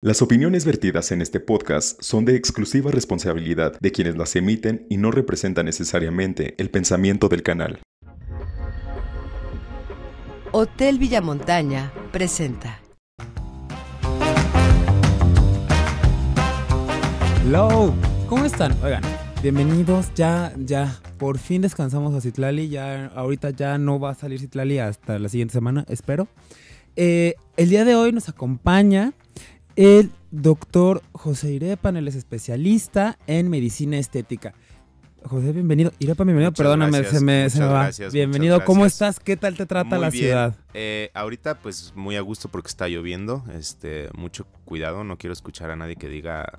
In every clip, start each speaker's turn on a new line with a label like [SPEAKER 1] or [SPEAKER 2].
[SPEAKER 1] Las opiniones vertidas en este podcast son de exclusiva responsabilidad de quienes las emiten y no representan necesariamente el pensamiento del canal.
[SPEAKER 2] Hotel Villamontaña presenta. Hello, ¿cómo están? Oigan, bienvenidos ya, ya. Por fin descansamos a Citlali, ya ahorita ya no va a salir Citlali hasta la siguiente semana, espero. Eh, el día de hoy nos acompaña el doctor José Irepan, él es especialista en medicina estética. José, bienvenido. Irepan, bienvenido. Perdóname, se me, bienvenido. ¿Cómo estás? ¿Qué tal te trata la ciudad?
[SPEAKER 1] Eh, ahorita, pues, muy a gusto porque está lloviendo. Este, mucho cuidado. No quiero escuchar a nadie que diga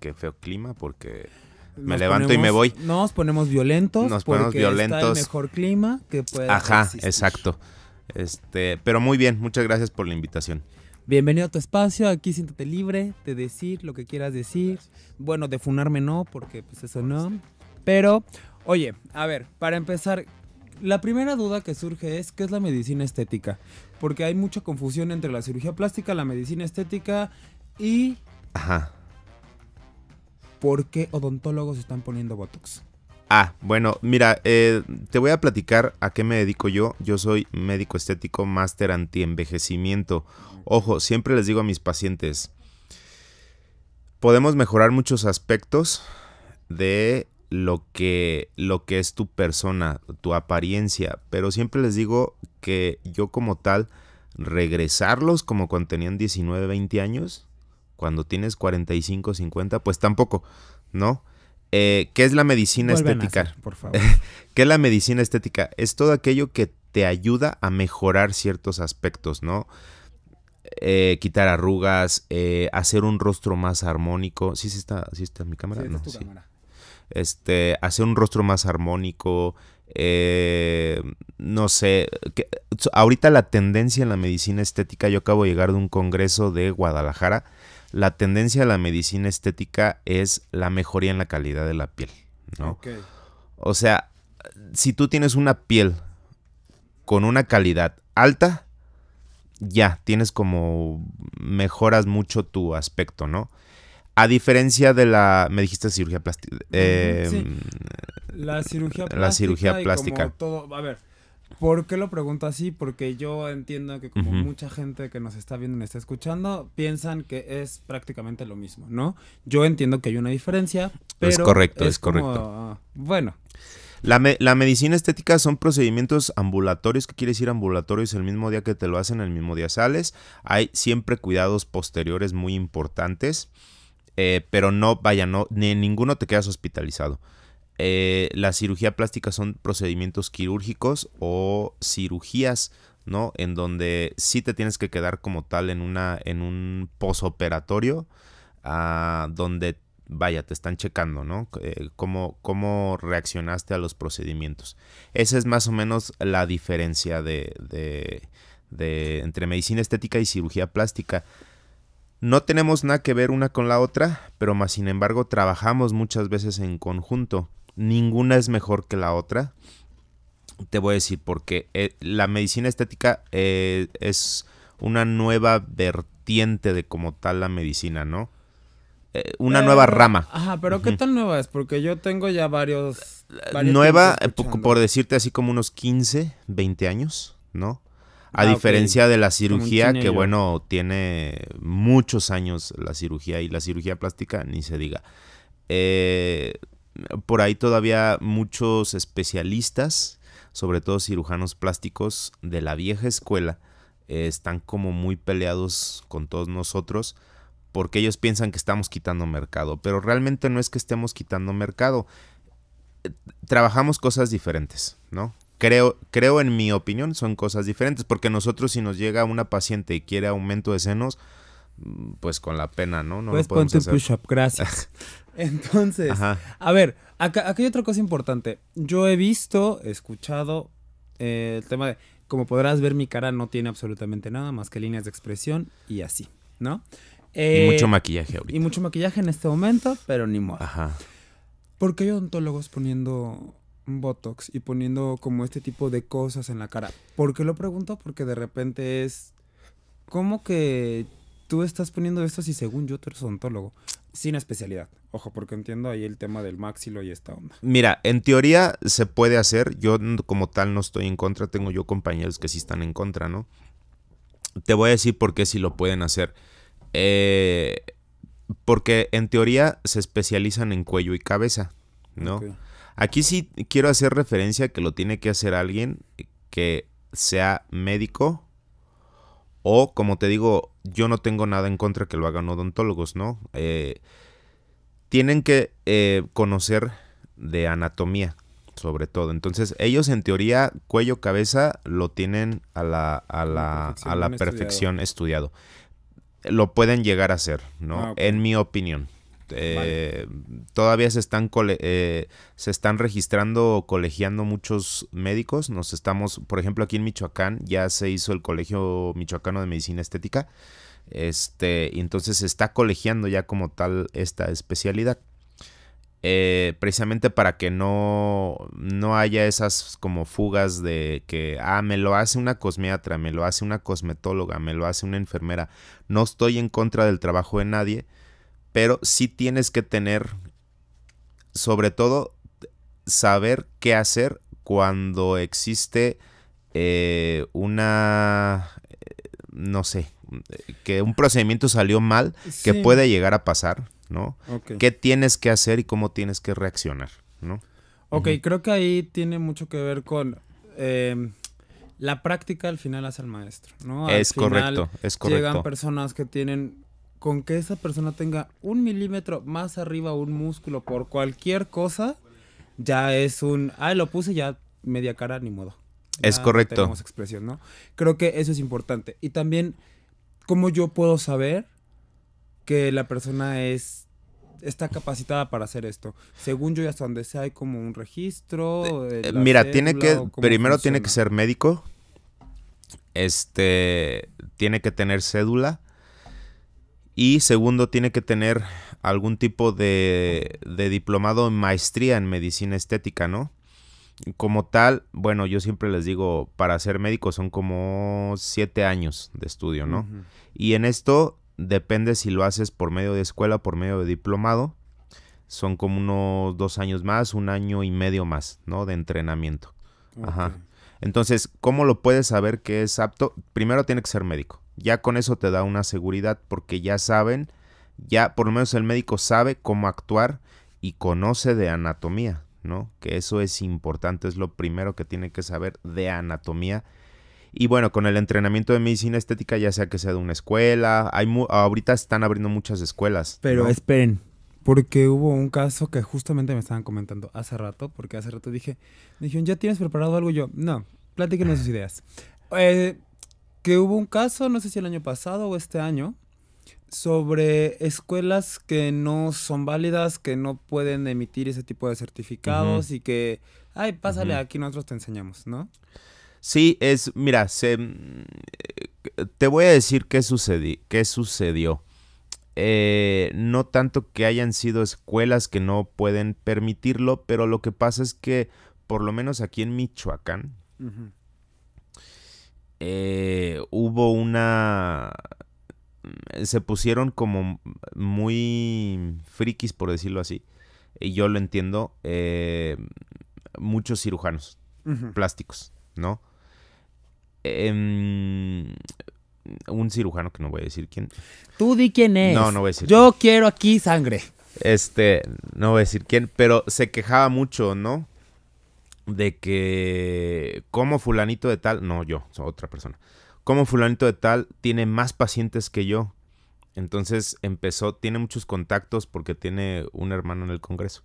[SPEAKER 1] que, feo clima porque me levanto y me voy.
[SPEAKER 2] Nos ponemos violentos. Nos ponemos porque violentos. Está el mejor clima que puede. Ajá,
[SPEAKER 1] exacto. Este, pero muy bien, muchas gracias por la invitación.
[SPEAKER 2] Bienvenido a tu espacio, aquí siéntate libre de decir lo que quieras decir. Bueno, de funarme no, porque pues eso no. Pero, oye, a ver, para empezar, la primera duda que surge es qué es la medicina estética, porque hay mucha confusión entre la cirugía plástica, la medicina estética y... Ajá. ¿Por qué odontólogos están poniendo Botox?
[SPEAKER 1] Ah, bueno, mira, eh, te voy a platicar a qué me dedico yo. Yo soy médico estético, máster antienvejecimiento. Ojo, siempre les digo a mis pacientes, podemos mejorar muchos aspectos de lo que, lo que es tu persona, tu apariencia, pero siempre les digo que yo como tal, regresarlos como cuando tenían 19, 20 años, cuando tienes 45, 50, pues tampoco, ¿no? Eh, ¿Qué es la medicina estética? por favor. ¿Qué es la medicina estética? Es todo aquello que te ayuda a mejorar ciertos aspectos, ¿no? Eh, quitar arrugas, eh, hacer un rostro más armónico. ¿Sí, sí está, sí está mi cámara? Sí, no, Este, hacer un rostro más armónico. no sé. ahorita la tendencia en la medicina estética, yo acabo de llegar de un congreso de Guadalajara la tendencia de la medicina estética es la mejoría en la calidad de la piel, ¿no? O sea, si tú tienes una piel con una calidad alta, ya tienes como mejoras mucho tu aspecto, ¿no? A diferencia de la, me dijiste cirugía plástica. Em,
[SPEAKER 2] la cirugía plástica. La cirugía plástica. a ver, ¿Por qué lo pregunto así? Porque yo entiendo que como mucha gente que nos está viendo y nos está escuchando, piensan que es prácticamente lo mismo, ¿no? Yo entiendo que hay una diferencia, pero... Es correcto, es, correcto. Ah,
[SPEAKER 1] bueno. La, medicina estética son procedimientos ambulatorios. ¿Qué quiere decir ambulatorios? El mismo día que te lo hacen, el mismo día sales. Hay siempre cuidados posteriores muy importantes, eh, pero no, vaya, no, ni ninguno te quedas hospitalizado. Eh, la cirugía plástica son procedimientos quirúrgicos o cirugías, ¿no? En donde sí te tienes que quedar como tal en, una, en un posoperatorio, ah, donde, vaya, te están checando, ¿no? Eh, cómo, cómo, reaccionaste a los procedimientos. Esa es más o menos la diferencia de, de, de entre medicina estética y cirugía plástica. No tenemos nada que ver una con la otra, pero más sin embargo trabajamos muchas veces en conjunto ninguna es mejor que la otra. Te voy a decir porque eh, la medicina estética eh, es una nueva vertiente de como tal la medicina, ¿no? Eh, una nueva rama. Ajá, pero ¿qué tan
[SPEAKER 2] nueva es? Porque yo tengo ya varios... nueva, por
[SPEAKER 1] decirte así como unos 15, 20 años, ¿no? A ah, diferencia de la cirugía, que bueno, tiene muchos años la cirugía y la cirugía plástica, ni se diga. Eh, por ahí todavía muchos especialistas, sobre todo cirujanos plásticos de la vieja escuela, eh, están como muy peleados con todos nosotros porque ellos piensan que estamos quitando mercado, pero realmente no es que estemos quitando mercado. trabajamos cosas diferentes, ¿no? Creo, creo en mi opinión son cosas diferentes, porque nosotros si nos llega una paciente y quiere aumento de senos, pues con la pena, ¿no? no pues ponte push-up,
[SPEAKER 2] gracias. Entonces, a ver, aquí hay otra cosa importante. Yo he visto, escuchado eh, el tema de, como podrás ver, mi cara no tiene absolutamente nada más que líneas de expresión y así, ¿no? y eh, mucho maquillaje ahorita. Y mucho maquillaje en este momento, pero ni modo. Ajá. qué hay odontólogos poniendo Botox y poniendo como este tipo de cosas en la cara. ¿Por qué lo pregunto? Porque de repente es ¿Cómo que tú estás poniendo esto así según yo tú eres odontólogo, sin especialidad. Ojo, porque entiendo ahí el tema del maxilo y esta onda.
[SPEAKER 1] Mira, en teoría se puede hacer, yo como tal no estoy en contra, tengo yo compañeros que sí están en contra, ¿no? Te voy a decir por qué si lo pueden hacer. Eh, porque en teoría se especializan en cuello y cabeza, ¿no? Aquí sí quiero hacer referencia que lo tiene que hacer alguien que sea médico o como te digo, yo no tengo nada en contra que lo hagan odontólogos, ¿no? Eh, tienen que eh, conocer de anatomía, sobre todo. Entonces, ellos en teoría, cuello, cabeza, lo tienen a la, a la, perfección, estudiado. Lo pueden llegar a hacer, ¿no? Ah, en mi opinión. Eh, todavía se están, registrando eh, se están registrando, colegiando muchos médicos. Nos estamos, por ejemplo, aquí en Michoacán ya se hizo el Colegio Michoacano de Medicina Estética. Este, y entonces se está colegiando ya como tal esta especialidad. Eh, precisamente para que no, no haya esas como fugas de que, ah, me lo hace una cosmiatra, me lo hace una cosmetóloga, me lo hace una enfermera. No estoy en contra del trabajo de nadie pero sí tienes que tener, sobre todo, saber qué hacer cuando existe eh, una, eh, no sé, que un procedimiento salió mal, que puede llegar a pasar, ¿no? ¿Qué tienes que hacer y cómo tienes que reaccionar, ¿no?
[SPEAKER 2] Ok, creo que ahí tiene mucho que ver con... Eh, la práctica al final hace al maestro, ¿no? es correcto, es correcto. Llegan personas que tienen con que esa persona tenga un milímetro más arriba un músculo por cualquier cosa, ya es un, ah, lo puse ya media cara, ni modo. es correcto. Tenemos expresión, ¿no? Creo que eso es importante. Y también, ¿cómo yo puedo saber que la persona es está capacitada para hacer esto. Según yo, y hasta donde sea, hay como un registro. Eh, eh, mira, tiene que. Primero tiene que
[SPEAKER 1] ser médico. Este. Tiene que tener cédula. Y segundo, tiene que tener algún tipo de, diplomado en maestría en medicina estética, ¿no? Como tal, bueno, yo siempre les digo, para ser médico son como siete años de estudio, ¿no? Y en esto depende si lo haces por medio de escuela, por medio de diplomado, son como unos dos años más, un año y medio más, ¿no? De entrenamiento. Ajá. Entonces, ¿cómo lo puedes saber que es apto? Primero tiene que ser médico. Ya con eso te da una seguridad porque ya saben, ya por lo menos el médico sabe cómo actuar y conoce de anatomía, ¿no? Que eso es importante, es lo primero que tiene que saber de anatomía. Y bueno, con el entrenamiento de medicina estética, ya sea que sea de una escuela, hay ahorita están abriendo muchas escuelas. Pero esperen,
[SPEAKER 2] porque hubo un caso que justamente me estaban comentando hace rato, porque hace rato dije, me dijeron, ¿ya tienes preparado algo? Yo, no, platíquenos sus ideas. Eh, que hubo un caso, no sé si el año pasado o este año, sobre escuelas que no son válidas, que no pueden emitir ese tipo de certificados y que, ay, pásale, aquí nosotros te enseñamos, ¿no?
[SPEAKER 1] Sí, es, mira, te voy a decir qué, qué sucedió. Eh, no tanto que hayan sido escuelas que no pueden permitirlo, pero lo que pasa es que, por lo menos aquí en Michoacán, eh, hubo una... se pusieron como muy frikis, por decirlo así, y yo lo entiendo, eh, muchos cirujanos plásticos, ¿no? Em, un cirujano que no voy a decir quién.
[SPEAKER 2] Tú di quién es. No, no voy a decir. Yo quiero aquí sangre.
[SPEAKER 1] Este, no voy a decir quién, pero se quejaba mucho, ¿no? de que como fulanito de tal, no yo, soy otra persona, como fulanito de tal tiene más pacientes que yo. Entonces empezó, tiene muchos contactos porque tiene un hermano en el Congreso.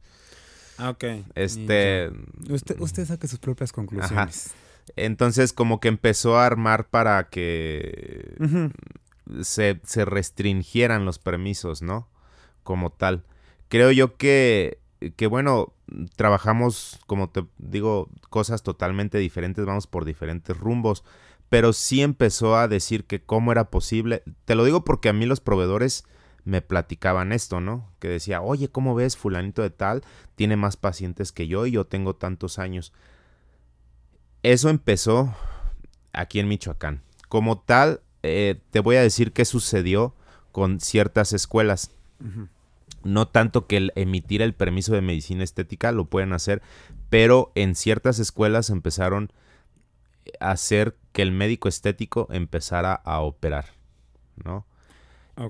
[SPEAKER 1] Ah, ok. Este...
[SPEAKER 2] Usted, usted mm. saque sus propias conclusiones.
[SPEAKER 1] Entonces como que empezó a armar para que se, se restringieran los permisos, ¿no? Como tal. Creo yo que que bueno, trabajamos, como te digo, cosas totalmente diferentes, vamos por diferentes rumbos, pero sí empezó a decir que cómo era posible. Te lo digo porque a mí los proveedores me platicaban esto, ¿no? Que decía, oye, ¿cómo ves fulanito de tal? Tiene más pacientes que yo y yo tengo tantos años. Eso empezó aquí en Michoacán. Como tal, eh, te voy a decir qué sucedió con ciertas escuelas no tanto que el emitir el permiso de medicina estética lo pueden hacer, pero en ciertas escuelas empezaron eh, a hacer que el médico estético empezara a operar, ¿no?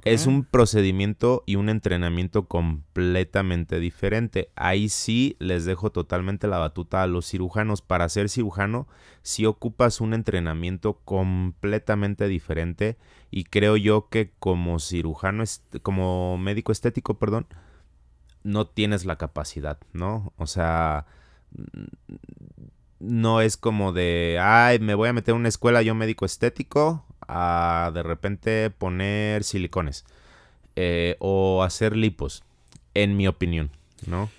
[SPEAKER 1] Es un procedimiento y un entrenamiento completamente diferente. Ahí sí les dejo totalmente la batuta a los cirujanos. Para ser cirujano, sí ocupas un entrenamiento completamente diferente. Y creo yo que como cirujano, como médico estético, perdón, no tienes la capacidad, ¿no? O sea, no es como de, ay, me voy a meter a una escuela yo médico estético a de repente poner silicones eh, o hacer lipos, en mi opinión, ¿no?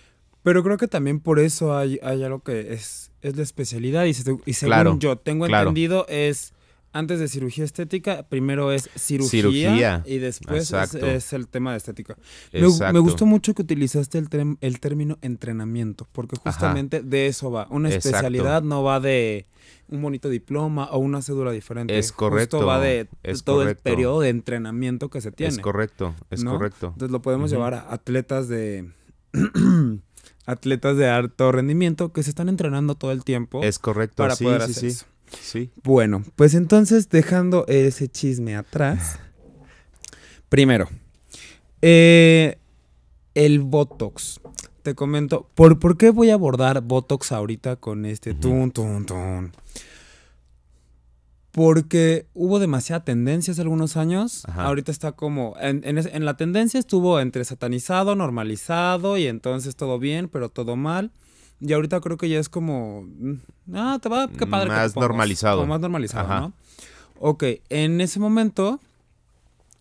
[SPEAKER 2] Pero creo que también por eso hay, algo que es, es la especialidad y, según yo tengo entendido es antes de cirugía estética, primero es cirugía, y después es, el tema de estética. Me, gustó mucho que utilizaste el, el término entrenamiento, porque justamente de eso va. Una especialidad no va de un bonito diploma o una cédula diferente. Es correcto. Justo va de todo el periodo de entrenamiento que se tiene. Es correcto, es correcto. Entonces lo podemos llevar a atletas de... atletas de alto rendimiento que se están entrenando todo el tiempo. Es correcto, para poder hacer Eso. Sí. Bueno, pues entonces dejando ese chisme atrás. Primero, eh, el Botox. Te comento, ¿por, qué voy a abordar Botox ahorita con este tun, tun, tun? Porque hubo demasiada tendencia hace algunos años. Ahorita está como. en la tendencia estuvo entre satanizado, normalizado y entonces todo bien, pero todo mal. Y ahorita creo que ya es como. Mm, ah, te va, qué padre. Más normalizado. más normalizado, ¿no? Ok, en ese momento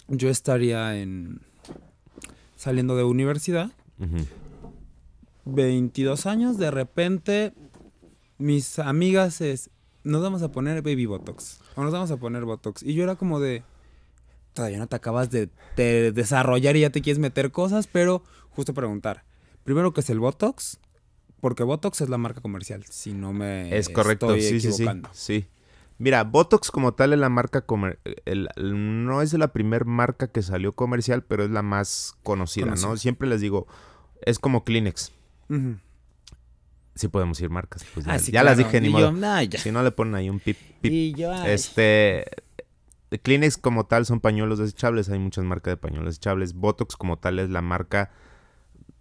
[SPEAKER 2] yo estaría en. saliendo de universidad. 22 años, de repente mis amigas es. Nos vamos a poner baby botox. O nos vamos a poner botox. Y yo era como de todavía no te acabas de, desarrollar y ya te quieres meter cosas, pero justo preguntar. Primero, ¿qué es el Botox? Porque Botox es la marca comercial, si no me. Es correcto, sí, sí, sí, Mira, Botox
[SPEAKER 1] como tal es la marca comercial. no es la primer marca que salió comercial, pero es la más conocida, ¿no? Siempre les digo, es como Kleenex. Sí podemos ir marcas, pues ah, ya, las dije ni si no le ponen ahí un pip, este Kleenex como tal son pañuelos desechables, hay muchas marcas de pañuelos desechables. Botox como tal es la marca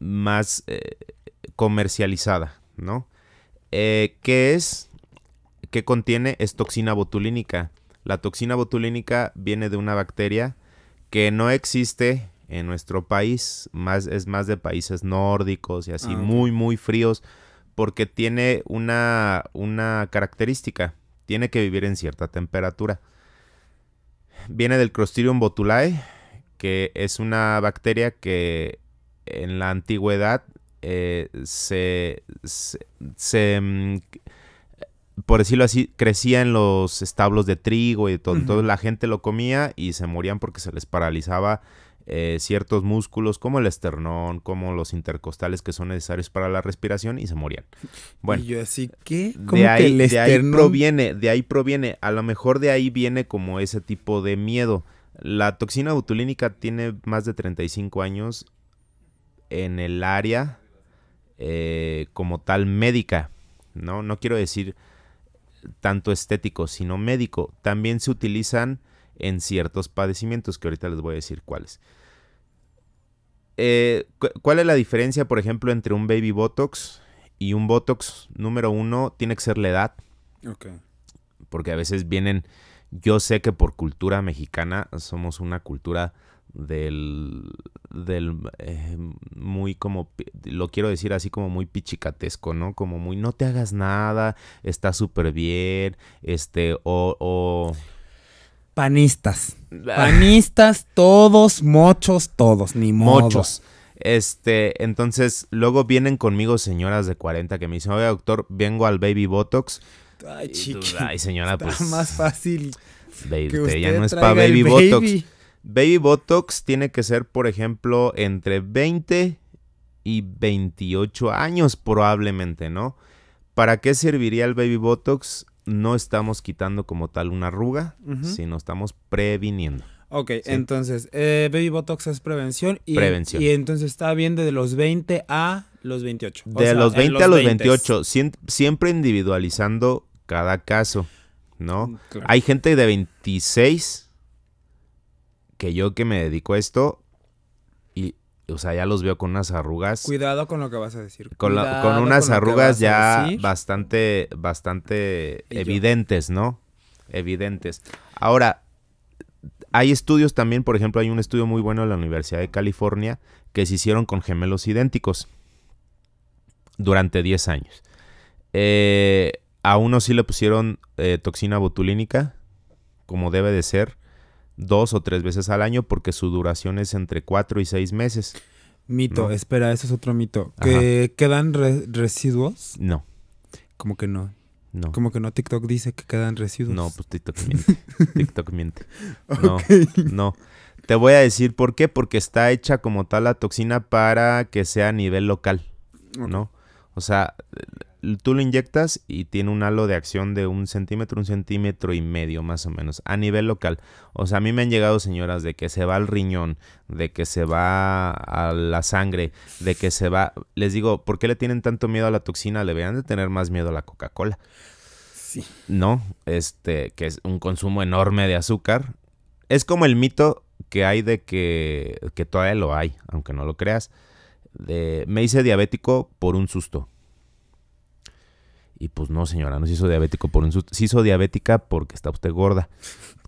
[SPEAKER 1] más eh, comercializada, ¿no? Eh, que es, que contiene es toxina botulínica. La toxina botulínica viene de una bacteria que no existe en nuestro país, más, es más de países nórdicos y así, ah, muy, muy fríos, porque tiene una, una característica, tiene que vivir en cierta temperatura. Viene del Crostirium botulae, que es una bacteria que en la antigüedad eh, se, mm, por decirlo así, crecía en los establos de trigo y todo. Entonces la gente lo comía y se morían porque se les paralizaba eh, ciertos músculos como el esternón, como los intercostales que son necesarios para la respiración y se morían. Bueno, así que de, ahí, ahí proviene, de ahí proviene, a lo mejor de ahí viene como ese tipo de miedo. La toxina butulínica tiene más de 35 años en el área eh, como tal médica, ¿no? No quiero decir tanto estético, sino médico, también se utilizan en ciertos padecimientos, que ahorita les voy a decir cuáles. Eh, ¿Cuál es la diferencia, por ejemplo, entre un baby Botox y un Botox? Número uno, tiene que ser la edad. Porque a veces vienen, yo sé que por cultura mexicana somos una cultura del, del eh, muy como, lo quiero decir así como muy pichicatesco, ¿no? Como muy, no te hagas nada, está súper bien, este, o... o...
[SPEAKER 2] Panistas. Ah. Panistas, todos, muchos todos, ni muchos
[SPEAKER 1] Este, entonces, luego vienen conmigo señoras de 40 que me dicen, oye, doctor, vengo al baby botox. Ay, chiqui. señora, pues. más
[SPEAKER 2] fácil.
[SPEAKER 1] que ya no es para baby botox. Baby Botox tiene que ser, por ejemplo, entre 20 y 28 años probablemente, ¿no? ¿Para qué serviría el baby botox? No estamos quitando como tal una arruga, sino estamos previniendo. Ok, entonces,
[SPEAKER 2] eh, baby botox es prevención y, prevención. y entonces está bien de los 20 a los 28. De los 20 a los 28,
[SPEAKER 1] siempre individualizando cada caso, ¿no? Mm, Hay gente de 26 que yo que me dedico a esto y, o sea, ya los veo con unas arrugas. Cuidado
[SPEAKER 2] con lo que vas a decir. Con, con unas arrugas ya
[SPEAKER 1] bastante, bastante evidentes, ¿no? Evidentes. Ahora, hay estudios también, por ejemplo, hay un estudio muy bueno de la Universidad de California que se hicieron con gemelos idénticos durante 10 años. Eh, a uno sí le pusieron eh, toxina botulínica, como debe de ser dos o tres veces al año porque su duración es entre cuatro y
[SPEAKER 2] seis meses. Mito, espera, eso es otro mito. ¿Que quedan residuos? No. ¿Cómo que no. No. Como que no, TikTok dice que quedan residuos. No, pues TikTok miente.
[SPEAKER 1] TikTok miente. No, no. Te voy a decir por qué, porque está hecha como tal la toxina para que sea a nivel local, ¿no? O sea, tú lo inyectas y tiene un halo de acción de un centímetro, un centímetro y medio más o menos a nivel local. O sea, a mí me han llegado señoras de que se va al riñón, de que se va a la sangre, de que se va... Les digo, ¿por qué le tienen tanto miedo a la toxina? Le vean de tener más miedo a la Coca-Cola. Sí. No, este, que es un consumo enorme de azúcar. Es como el mito que hay de que, que todavía lo hay, aunque no lo creas. me hice diabético por un susto. Y pues no, señora, no se hizo diabético por un susto. Se hizo diabética porque está usted gorda.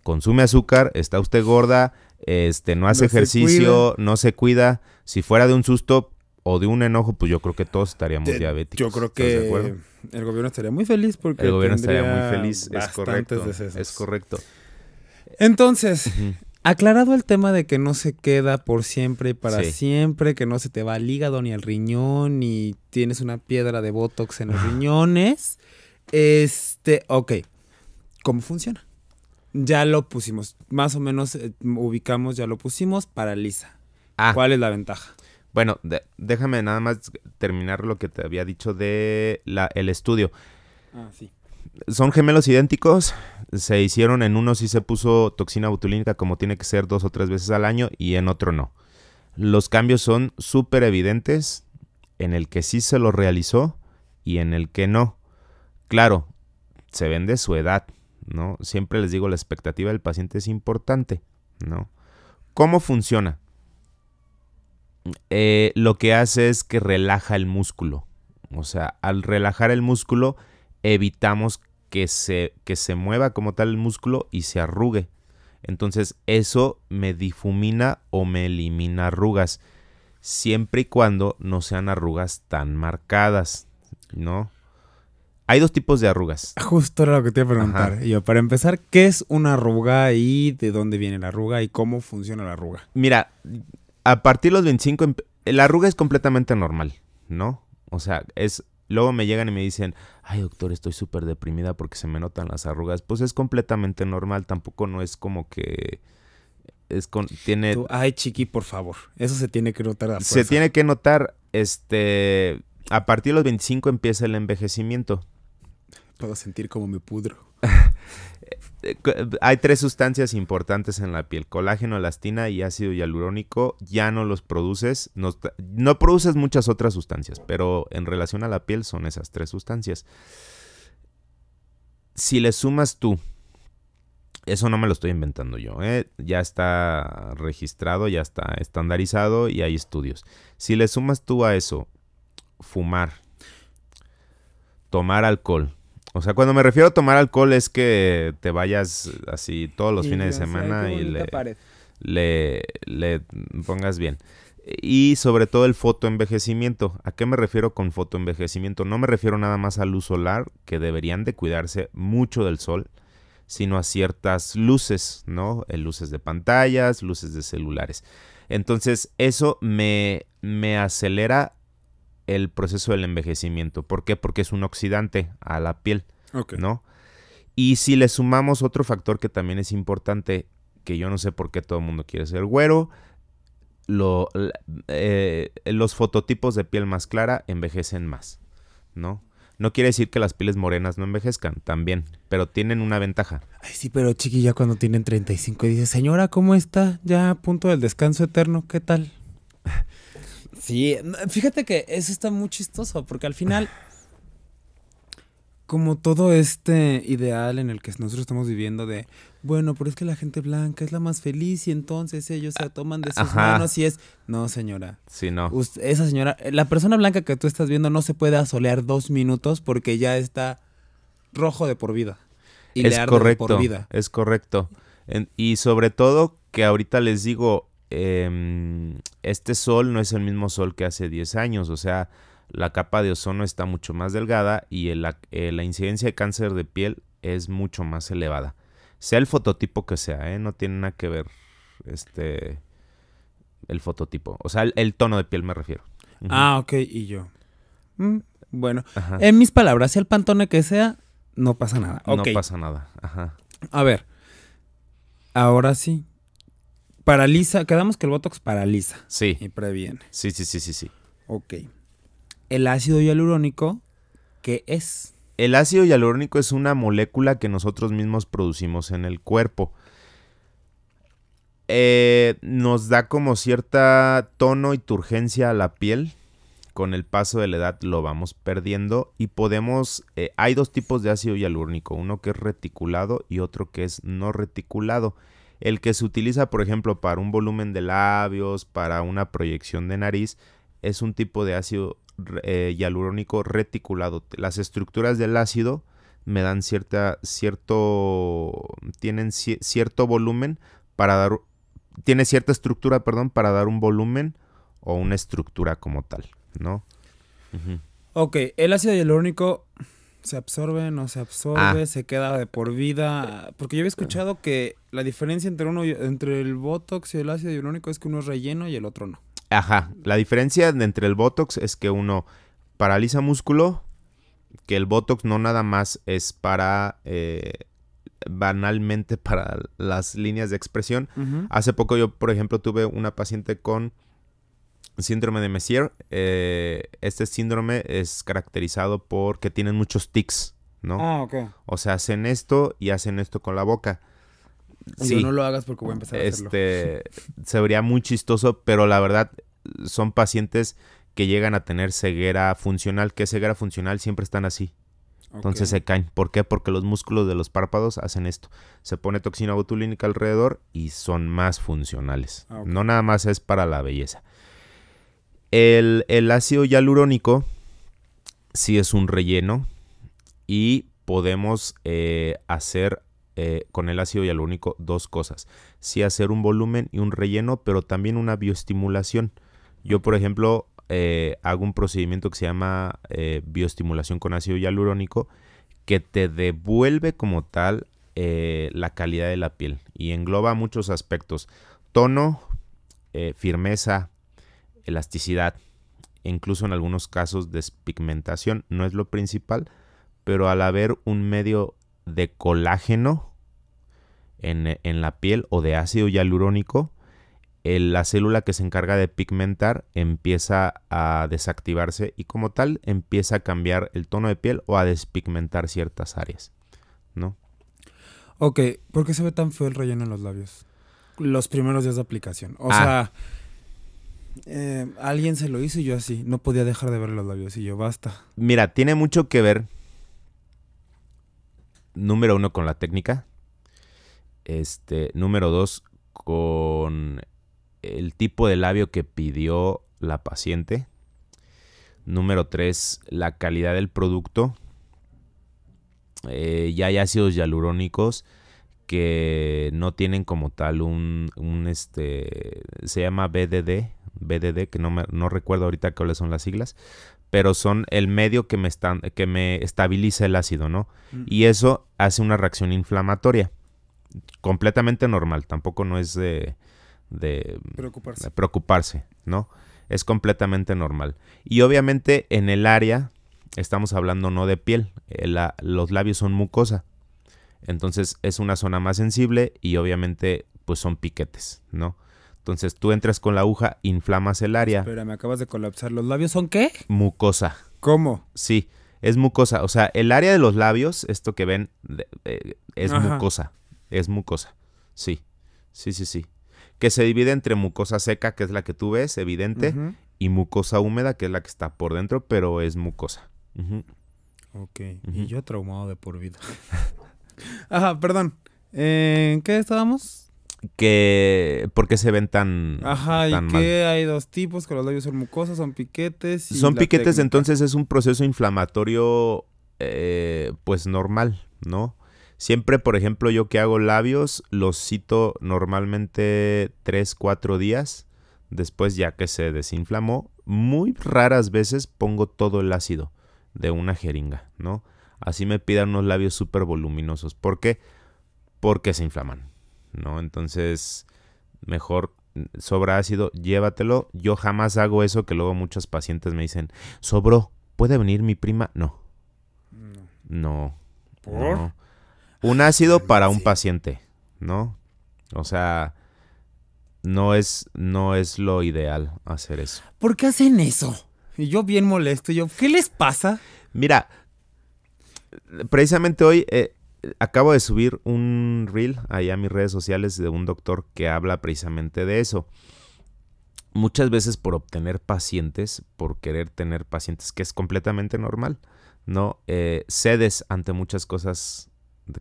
[SPEAKER 1] Consume azúcar, está usted gorda, este, no hace ejercicio, no se cuida. Si fuera de un susto o de un enojo, pues yo creo que todos estaríamos diabéticos. Yo creo que
[SPEAKER 2] el gobierno estaría muy feliz porque el gobierno estaría muy feliz, es correcto, es correcto. Entonces, Aclarado el tema de que no se queda por siempre y para siempre, que no se te va al hígado ni al riñón, ni tienes una piedra de botox en los ah. riñones. Este, ok. ¿Cómo funciona? Ya lo pusimos, más o menos eh, ubicamos, ya lo pusimos, paraliza. Ah. ¿Cuál es la ventaja? Bueno, déjame nada más terminar lo que te había dicho de
[SPEAKER 1] la, el estudio. Ah, sí. Son gemelos idénticos, se hicieron, en uno sí se puso toxina botulínica como tiene que ser dos o tres veces al año y en otro no. Los cambios son súper evidentes en el que sí se lo realizó y en el que no. Claro, se vende su edad, ¿no? Siempre les digo, la expectativa del paciente es importante, ¿no? ¿Cómo funciona? Eh, lo que hace es que relaja el músculo. O sea, al relajar el músculo evitamos que se, que se mueva como tal el músculo y se arrugue. Entonces eso me difumina o me elimina arrugas, siempre y cuando no sean arrugas tan marcadas, ¿no?
[SPEAKER 2] Hay dos tipos de arrugas. Justo era lo que te iba a preguntar. Yo, para empezar, ¿qué es una arruga y de dónde viene la arruga y cómo funciona la arruga? Mira, a partir de los 25, em,
[SPEAKER 1] la arruga es completamente normal, ¿no? O sea, es. Luego me llegan y me dicen, ay doctor, estoy súper deprimida porque se me notan las arrugas, pues es completamente normal, tampoco no es como que... Es con, tiene...
[SPEAKER 2] ay, chiqui, por favor, eso se tiene que notar. A se tiene que notar,
[SPEAKER 1] este, a partir de los 25 empieza el envejecimiento. Puedo sentir como me pudro. hay tres sustancias importantes en la piel, colágeno, elastina y ácido hialurónico, ya no los produces, no, produces muchas otras sustancias, pero en relación a la piel son esas tres sustancias. Si le sumas tú, eso no me lo estoy inventando yo, ¿eh? ya está registrado, ya está estandarizado y hay estudios. Si le sumas tú a eso, fumar, tomar alcohol, o sea, cuando me refiero a tomar alcohol es que te vayas así todos los fines de semana y le, le, pongas bien. Y sobre todo el fotoenvejecimiento. ¿A qué me refiero con fotoenvejecimiento? No me refiero nada más a luz solar, que deberían de cuidarse mucho del sol, sino a ciertas luces, ¿no? Eh, luces de pantallas, luces de celulares. Entonces, eso me, me acelera el proceso del envejecimiento. ¿Por qué? Porque es un oxidante a la piel, ¿no? Y si le sumamos otro factor que también es importante, que yo no sé por qué todo el mundo quiere ser güero, eh, los fototipos de piel más clara envejecen más, ¿no? No quiere decir que las pieles morenas no envejezcan, también, pero tienen una ventaja.
[SPEAKER 2] Ay, sí, pero chiquilla cuando tienen 35 y dice, señora, ¿cómo está? Ya a punto del descanso eterno, ¿qué tal? Sí, fíjate que eso está muy chistoso, porque al final, como todo este ideal en el que nosotros estamos viviendo de, bueno, pero es que la gente blanca es la más feliz y entonces ellos se toman de sus manos y es, no señora. Sí, no. esa señora, eh, la persona blanca que tú estás viendo no se puede asolear dos minutos porque ya está rojo de por vida. Y es le arde correcto, por vida.
[SPEAKER 1] Es correcto. y sobre todo que ahorita les digo, Em, este sol no es el mismo sol que hace 10 años, o sea, la capa de ozono está mucho más delgada y eh, la incidencia de cáncer de piel es mucho más elevada. Sea el fototipo que sea, ¿eh? no tiene nada que ver este, el fototipo, o sea, el, tono de piel me refiero.
[SPEAKER 2] Ah, ok, y yo. Mm, bueno, en mis palabras, sea el pantone que sea, no pasa nada. No pasa nada. A ver, ahora sí, Paraliza, quedamos que el Botox paraliza. Sí. Y previene. Sí, sí, sí, sí, sí. Ok. El ácido hialurónico,
[SPEAKER 1] ¿qué es? El ácido hialurónico es una molécula que nosotros mismos producimos en el cuerpo. Eh, nos da como cierta tono y turgencia a la piel. Con el paso de la edad lo vamos perdiendo y podemos... Eh, hay dos tipos de ácido hialurónico, uno que es reticulado y otro que es no reticulado el que se utiliza, por ejemplo, para un volumen de labios, para una proyección de nariz, es un tipo de ácido eh, hialurónico reticulado. Las estructuras del ácido me dan cierta, cierto, tienen cierto volumen para dar, tiene cierta estructura, perdón, para dar un volumen o una estructura como tal, ¿no?
[SPEAKER 2] Ok, el ácido hialurónico se absorbe, no se absorbe, ah. se queda de por vida, porque yo había escuchado que la diferencia entre uno entre el botox y el ácido hialurónico es que uno es relleno y el otro no.
[SPEAKER 1] Ajá, la diferencia entre el botox es que uno paraliza músculo, que el botox no nada más es para eh, banalmente para las líneas de expresión. Hace poco yo, por ejemplo, tuve una paciente con síndrome de Messier. Eh, este síndrome es caracterizado porque tienen muchos tics, ¿no? Ah, ok. O sea, hacen esto y hacen esto con la boca. Si no lo hagas porque voy a empezar a este, Se vería muy chistoso, pero la verdad son pacientes que llegan a tener ceguera funcional. ¿Qué ceguera funcional? Siempre están así. Entonces se caen. ¿Por qué? Porque los músculos de los párpados hacen esto. Se pone toxina botulínica alrededor y son más funcionales. Ah, no nada más es para la belleza. El, el ácido hialurónico sí es un relleno y podemos eh, hacer eh, con el ácido hialurónico dos cosas. Sí hacer un volumen y un relleno, pero también una bioestimulación. Yo, por ejemplo, eh, hago un procedimiento que se llama eh, bioestimulación con ácido hialurónico, que te devuelve como tal la calidad de la piel y engloba muchos aspectos. Tono, firmeza, elasticidad, incluso en algunos casos despigmentación. No es lo principal, pero al haber un medio de colágeno en, la piel o de ácido hialurónico, eh, la célula que se encarga de pigmentar empieza a desactivarse y como tal empieza a cambiar el tono de piel o a despigmentar ciertas áreas, ¿no?
[SPEAKER 2] Ok, ¿por qué se ve tan feo el relleno en los labios? Los primeros días de aplicación. O ah. sea, eh, alguien se lo hizo y yo así. No podía dejar de ver los labios y yo basta. Mira, tiene mucho
[SPEAKER 1] que ver número uno, con la técnica. Este, número dos, con el tipo de labio que pidió la paciente. Número tres, la calidad del producto. Eh, ya hay ácidos hialurónicos que no tienen como tal un, un este, se llama BDD, BDD, que no, no recuerdo ahorita cuáles son las siglas, pero son el medio que me, que me estabiliza el ácido, ¿no? Mm. Y eso hace una reacción inflamatoria. Completamente normal, tampoco no es de, preocuparse. ¿no? Es completamente normal. Y obviamente en el área, estamos hablando no de piel, eh, los labios son mucosa. Entonces es una zona más sensible y obviamente pues son piquetes, ¿no? Entonces tú entras con la aguja, inflamas el área.
[SPEAKER 2] Pero me acabas de colapsar. ¿Los labios son qué?
[SPEAKER 1] Mucosa. ¿Cómo? Sí, es mucosa. O sea, el área de los labios, esto que ven, eh, es mucosa. Es mucosa. Sí, sí, sí, sí. Que se divide entre mucosa seca, que es la que tú ves, evidente, y mucosa húmeda, que es la que está por dentro, pero es mucosa.
[SPEAKER 2] Ok, y yo traumado de por vida. Ajá, perdón. Eh, ¿En qué estábamos?
[SPEAKER 1] que por qué se ven tan ajá y que
[SPEAKER 2] hay dos tipos ¿Que los labios son mucosos? son piquetes son piquetes
[SPEAKER 1] entonces es un proceso inflamatorio eh, pues normal no siempre por ejemplo yo que hago labios los cito normalmente tres, cuatro días después ya que se desinflamó muy raras veces pongo todo el ácido de una jeringa no así me pidan unos labios súper voluminosos ¿por qué? porque se inflaman ¿no? Entonces, mejor sobra ácido, llévatelo. Yo jamás hago eso que luego muchos pacientes me dicen, sobró, ¿puede venir mi prima? No. No. ¿Por? Un ácido para un paciente, ¿no? O sea, no es, no es lo ideal hacer eso.
[SPEAKER 2] ¿Por qué hacen eso? Y yo bien molesto, yo, ¿qué les pasa? Mira,
[SPEAKER 1] precisamente hoy eh, acabo de subir un reel ahí a mis redes sociales de un doctor que habla precisamente de eso. Muchas veces por obtener pacientes, por querer tener pacientes, que es completamente normal, ¿no? Eh, cedes ante muchas cosas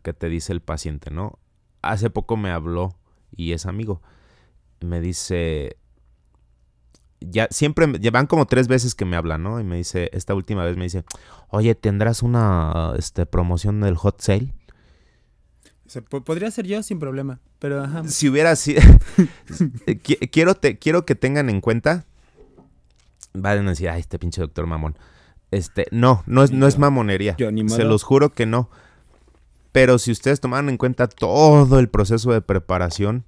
[SPEAKER 1] que te dice el paciente, ¿no? Hace poco me habló y es amigo. Me dice, ya siempre llevan van como tres veces que me hablan, ¿no? Y me dice, esta última vez me dice, oye, ¿tendrás una este, promoción del hot sale?
[SPEAKER 2] podría ser yo sin problema, pero Si hubiera sido...
[SPEAKER 1] Eh, quiero, te, quiero que tengan en cuenta... Vayan a decir, ay, este pinche doctor mamón. Este, no, no es, no es mamonería. Yo, Se los juro que no. Pero si ustedes tomaran en cuenta todo el proceso de preparación,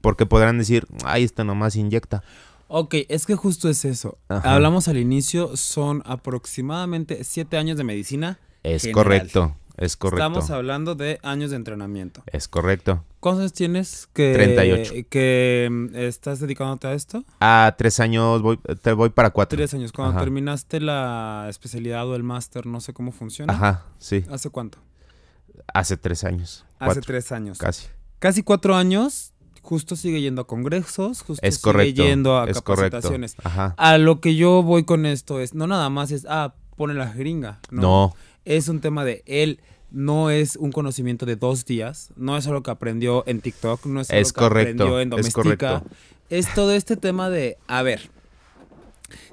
[SPEAKER 1] porque podrán decir, ay, este nomás inyecta.
[SPEAKER 2] Ok, es que justo es eso. Hablamos al inicio, son aproximadamente siete años de medicina. Es correcto.
[SPEAKER 1] Es correcto. Estamos
[SPEAKER 2] hablando de años de entrenamiento. Es correcto. ¿Cuántos años tienes que, 38. que estás dedicándote a esto?
[SPEAKER 1] Ah, tres años, voy, te voy para cuatro. Tres años. Cuando
[SPEAKER 2] terminaste la especialidad o el máster, no sé cómo funciona. Ajá, sí. ¿Hace cuánto?
[SPEAKER 1] Hace tres años. Hace tres años. Casi.
[SPEAKER 2] Casi cuatro años justo sigue yendo a congresos, justo sigue yendo a es capacitaciones. ajá. A lo que yo voy con esto es, no nada más es, ah, pone la jeringa. No. no es un tema de él no es un conocimiento de dos días, no es algo que aprendió en TikTok, no es algo que aprendió en doméstica Es, todo este tema de, a ver,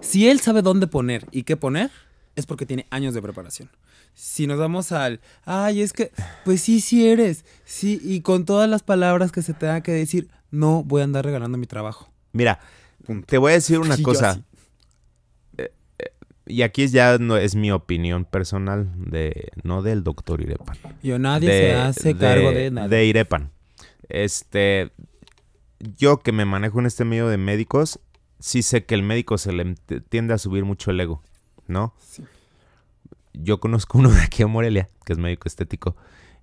[SPEAKER 2] si él sabe dónde poner y qué poner, es porque tiene años de preparación. Si nos vamos al, ay, es que, pues sí, sí eres, sí, y con todas las palabras que se tenga que decir, no voy a andar regalando mi trabajo.
[SPEAKER 1] Mira, te voy a decir una cosa y aquí ya no es mi opinión personal de no del doctor Irepan. Yo nadie se hace cargo de nada. De Irepan. Este yo que me manejo en este medio de médicos, sí sé que el médico se le tiende a subir mucho el ego, ¿no? Sí. Yo conozco uno de aquí a Morelia, que es médico estético,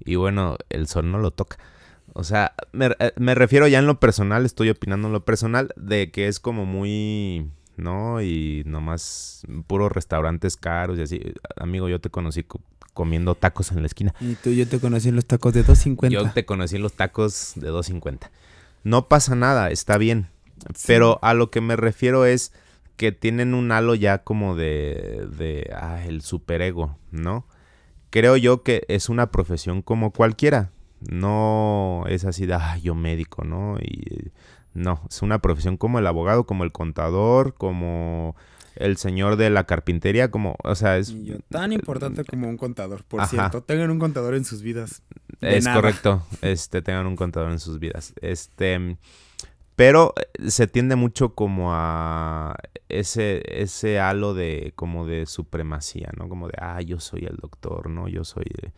[SPEAKER 1] y bueno, el sol no lo toca. O sea, me, eh, me refiero ya en lo personal, estoy opinando en lo personal, de que es como muy ¿no? Y nomás puros restaurantes caros y así. Amigo, yo te conocí comiendo tacos en la esquina.
[SPEAKER 2] Y tú, yo te conocí en los tacos de 2.50. Yo
[SPEAKER 1] te conocí en los tacos de 2.50. No pasa nada, está bien. Pero a lo que me refiero es que tienen un halo ya como de, de ah, el superego, ¿no? Creo yo que es una profesión como cualquiera. No es así de, yo médico, ¿no? Y no, es una profesión como el abogado, como el contador, como el señor de la carpintería, como, o sea, es...
[SPEAKER 2] tan importante como un contador, por cierto. Tengan un contador en sus vidas. es correcto,
[SPEAKER 1] este, tengan un contador en sus vidas. Este, pero eh, se tiende mucho como a ese, ese halo de, como de supremacía, ¿no? Como de, ah, yo soy el doctor, ¿no? Yo soy... Eh,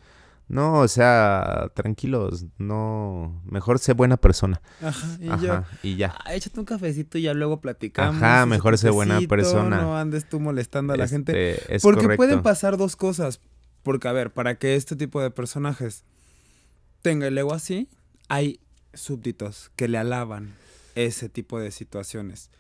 [SPEAKER 1] no, o sea, tranquilos, no, mejor sé buena persona. Ajá, y, ya.
[SPEAKER 2] Ah, échate un cafecito y ya luego platicamos. Ajá, mejor sé buena persona. No andes tú molestando a la gente. Este, porque pueden pasar dos cosas. Porque, a ver, para que este tipo de personajes tenga el ego así, hay súbditos que le alaban ese tipo de situaciones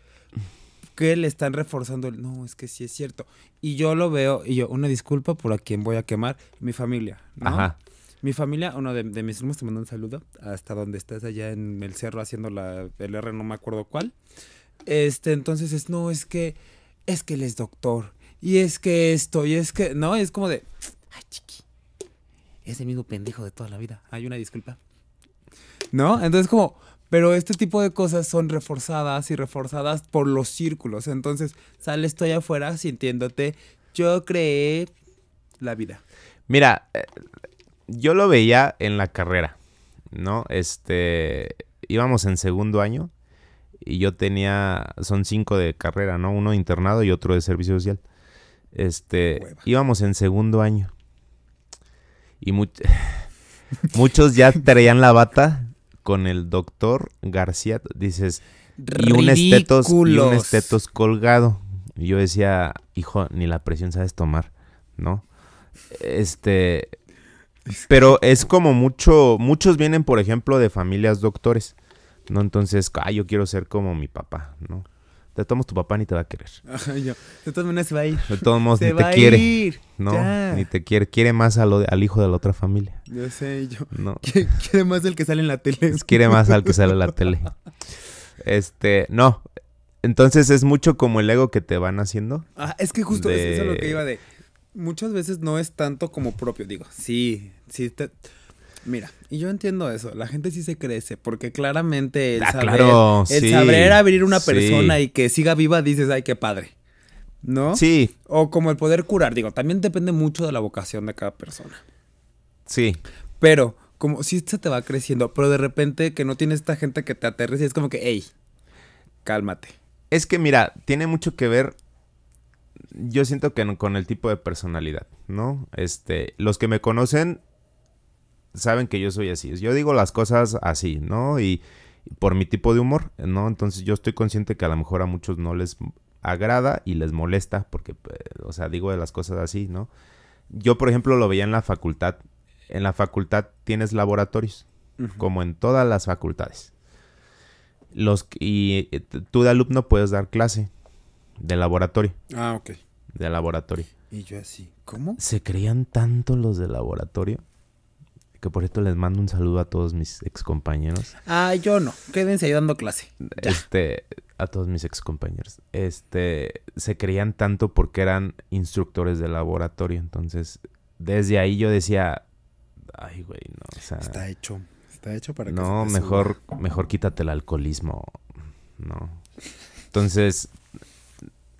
[SPEAKER 2] que le están reforzando el, no, es que sí es cierto. Y yo lo veo y yo, una disculpa por a quien voy a quemar, mi familia. Ajá. Mi familia, uno de, mis hermanos te mandó un saludo, hasta donde estás allá en el cerro haciendo la, el R, no me acuerdo cuál. Este, entonces es, no, es que, es que él es doctor, y es que esto, y es que, no, es como de, ay, chiqui, es el mismo pendejo de toda la vida, hay una disculpa. ¿No? Entonces como, pero este tipo de cosas son reforzadas y reforzadas por los círculos. Entonces, sales tú allá afuera sintiéndote, yo creé la vida.
[SPEAKER 1] Mira, eh, yo lo veía en la carrera, ¿no? Este, íbamos en segundo año y yo tenía, son cinco de carrera, ¿no? Uno de internado y otro de servicio social. Este, íbamos en segundo año. Y muchos ya traían la bata con el doctor García, dices, y un, estetos, un estetos colgado. Y yo decía, hijo, ni la presión sabes tomar, ¿no? Este, pero es como mucho, muchos vienen, por ejemplo, de familias doctores, ¿no? Entonces, ah, yo quiero ser como mi papá, ¿no? te tomas tu papá ni te va a querer.
[SPEAKER 2] yo. De todas maneras se va a ir. De todos modos, ni te quiere. No, ni te
[SPEAKER 1] quiere. Quiere más al hijo de la otra familia.
[SPEAKER 2] Yo sé, yo. No. Quiere más al que sale en la tele. Quiere más
[SPEAKER 1] al que sale en la tele. Este, no. Entonces es mucho como el ego que te van haciendo. Ah, es que justo eso es lo que
[SPEAKER 2] iba de. Muchas veces no es tanto como propio, digo. Sí, sí. Te Mira, y yo entiendo eso. La gente sí se crece, porque claramente el, ah, saber, el abrir una persona y que siga viva, dices, ay, qué padre. ¿No? Sí. O como el poder curar, digo, también depende mucho de la vocación de cada persona. Sí. Pero, como si se te va creciendo, pero de repente que no tienes esta gente que te y es como que, hey, cálmate. Es que mira,
[SPEAKER 1] tiene mucho que ver yo siento que con el tipo de personalidad, ¿no? Este, los que me conocen saben que yo soy así. Yo digo las cosas así, ¿no? Y por mi tipo de humor, ¿no? Entonces yo estoy consciente que a lo mejor a muchos no les agrada y les molesta porque, eh, o sea, digo de las cosas así, ¿no? Yo, por ejemplo, lo veía en la facultad. En la facultad tienes laboratorios, como en todas las facultades. Los, y eh, tú de alumno puedes dar clase de laboratorio. Ah, ok. De laboratorio.
[SPEAKER 2] Y yo así, ¿cómo? Se creían
[SPEAKER 1] tanto los de laboratorio que por esto les mando un saludo a todos mis excompañeros.
[SPEAKER 2] Ah, yo no, quédense ahí dando clase.
[SPEAKER 1] Este, a todos mis excompañeros. Este, se creían tanto porque eran instructores de laboratorio, entonces desde ahí yo decía, ay güey, no, está hecho,
[SPEAKER 2] está hecho para que No,
[SPEAKER 1] mejor mejor quítate el alcoholismo. No. Entonces,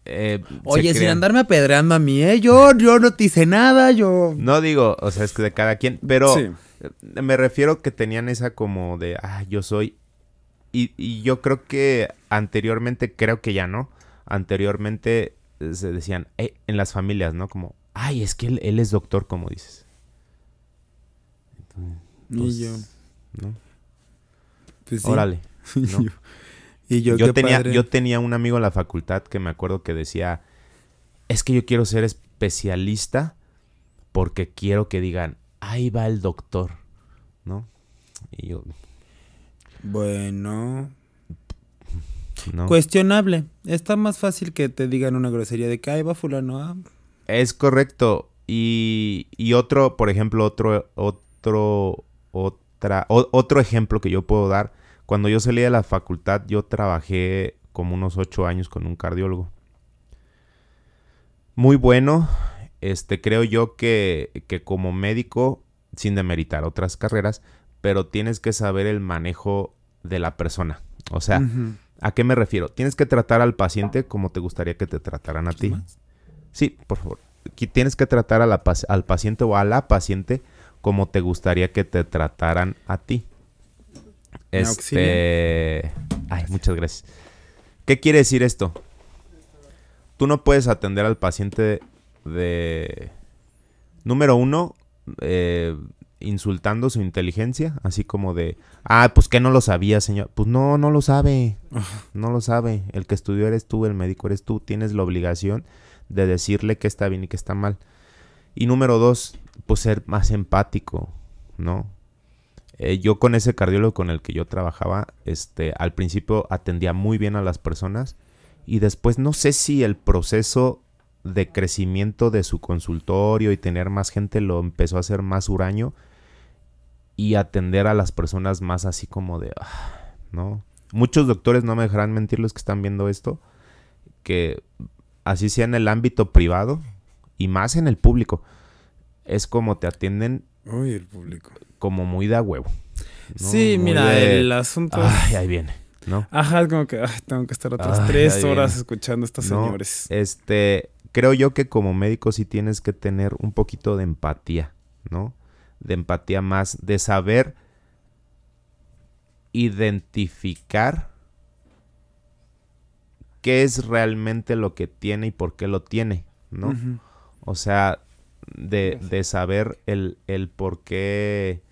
[SPEAKER 1] eh, Oye, sin
[SPEAKER 2] andarme apedreando a mí, ¿eh? Yo, yo no te hice nada, yo...
[SPEAKER 1] No digo, o sea, es que de cada quien, pero... Sí. Eh, me refiero que tenían esa como de, ah, yo soy. Y, yo creo que anteriormente, creo que ya no. Anteriormente eh, se decían, eh, en las familias, ¿no? Como, ay, es que él, es doctor, como dices. Pues y yo. ¿no?
[SPEAKER 2] Órale. y yo, tenía, yo
[SPEAKER 1] tenía un amigo en la facultad que me acuerdo que decía, es que yo quiero ser especialista porque quiero que digan, ahí va el doctor, ¿no? Y yo... Bueno... No.
[SPEAKER 2] Cuestionable. Está más fácil que te digan una grosería de que ahí va fulano. Ah".
[SPEAKER 1] Es correcto. Y, otro, por ejemplo, otro, otro, otra, otro ejemplo que yo puedo dar. Cuando yo salí de la facultad, yo trabajé como unos ocho años con un cardiólogo. Muy bueno, este, creo yo que, como médico, sin demeritar otras carreras, pero tienes que saber el manejo de la persona. O sea, ¿a qué me refiero? Tienes que tratar al paciente como te gustaría que te trataran a ti. Sí, por favor. Tienes que tratar al paciente o a la paciente como te gustaría que te trataran a ti. este. Ay, muchas gracias. ¿Qué quiere decir esto? Tú no puedes atender al paciente de... Número uno, eh, insultando su inteligencia, así como de, ah, pues que no lo sabía, señor. Pues no, no lo sabe, no lo sabe. El que estudió eres tú, el médico eres tú, tienes la obligación de decirle que está bien y que está mal. Y número dos, pues ser más empático, ¿no? Eh, yo con ese cardiólogo con el que yo trabajaba, este, al principio atendía muy bien a las personas y después no sé si el proceso de crecimiento de su consultorio y tener más gente lo empezó a hacer más huraño y atender a las personas más así como de, ah", ¿no? Muchos doctores no me dejarán mentir los que están viendo esto, que así sea en el ámbito privado y más en el público, es como te atienden. público. Como muy da huevo. Sí, mira, el asunto. Ay, ahí viene.
[SPEAKER 2] ¿no? Ajá, como que tengo que estar otras tres horas escuchando a estos no, señores.
[SPEAKER 1] Este, creo yo que como médico sí tienes que tener un poquito de empatía, ¿no? De empatía más, de saber identificar qué es realmente lo que tiene y por qué lo tiene, ¿no? O sea, de, saber el por qué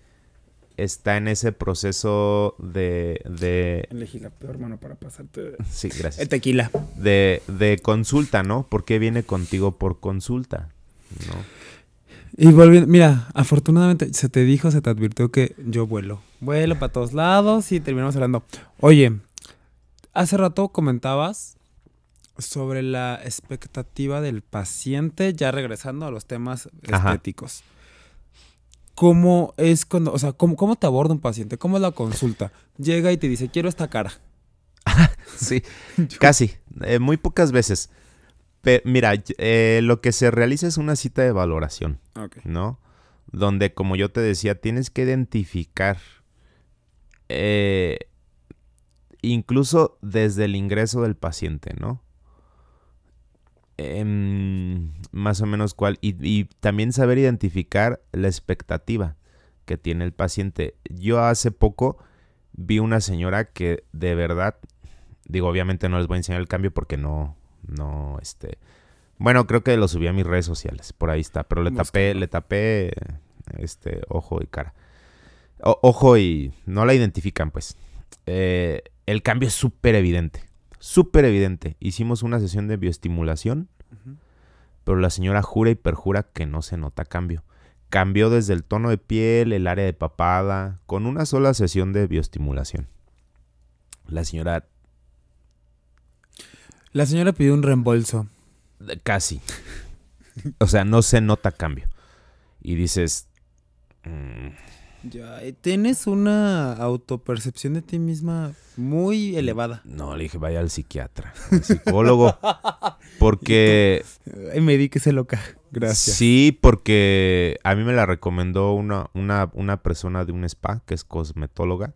[SPEAKER 1] está en ese proceso de... de
[SPEAKER 2] Elegí la peor mano para pasarte... Sí, gracias. tequila.
[SPEAKER 1] De, de consulta, ¿no? ¿Por qué viene contigo por consulta?
[SPEAKER 2] Y volviendo, mira, afortunadamente se te dijo, se te advirtió que yo vuelo. Vuelo para todos lados y terminamos hablando. Oye, hace rato comentabas sobre la expectativa del paciente, ya regresando a los temas estéticos. ¿Cómo es cuando, o sea, cómo, cómo te aborda un paciente? ¿Cómo es la consulta? Llega y te dice, quiero esta cara. sí, casi, eh, muy pocas
[SPEAKER 1] veces. mira, eh, lo que se realiza es una cita de valoración, ¿no? Donde, como yo te decía, tienes que identificar, eh, incluso desde el ingreso del paciente, ¿no? Em, más o menos cuál, y, también saber identificar la expectativa que tiene el paciente. Yo hace poco vi una señora que de verdad, digo, obviamente no les voy a enseñar el cambio porque no, no, este, bueno, creo que lo subí a mis redes sociales, por ahí está, pero le tapé, le tapé, este, ojo y cara. ojo y no la identifican, pues. Eh, el cambio es súper evidente súper evidente. Hicimos una sesión de bioestimulación, pero la señora jura y perjura que no se nota cambio. Cambió desde el tono de piel, el área de papada, con una sola sesión de bioestimulación. La señora...
[SPEAKER 2] La señora pidió un reembolso. Casi.
[SPEAKER 1] o sea, no se nota cambio. Y dices...
[SPEAKER 2] Mm, ya, eh, tienes una autopercepción de ti misma muy elevada. No, le dije, vaya al psiquiatra, al
[SPEAKER 1] psicólogo. porque.
[SPEAKER 2] me di que se loca. Gracias.
[SPEAKER 1] Sí, porque a mí me la recomendó una, una, una persona de un spa que es cosmetóloga.